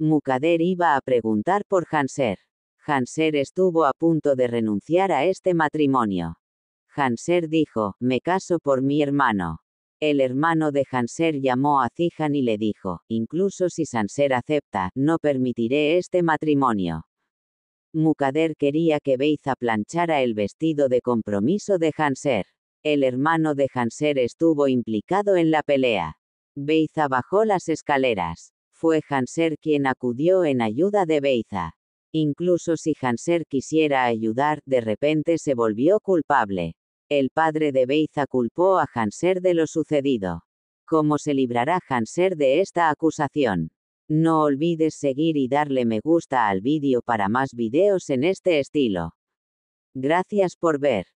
Mukader iba a preguntar por Hanser. Hanser estuvo a punto de renunciar a este matrimonio. Hanser dijo, me caso por mi hermano. El hermano de Hanser llamó a Zijan y le dijo, incluso si Sanser acepta, no permitiré este matrimonio. Mukader quería que Beiza planchara el vestido de compromiso de Hanser. El hermano de Hanser estuvo implicado en la pelea. Beiza bajó las escaleras. Fue Hanser quien acudió en ayuda de Beiza. Incluso si Hanser quisiera ayudar, de repente se volvió culpable. El padre de Beiza culpó a Hanser de lo sucedido. ¿Cómo se librará Hanser de esta acusación? No olvides seguir y darle me gusta al vídeo para más videos en este estilo. Gracias por ver.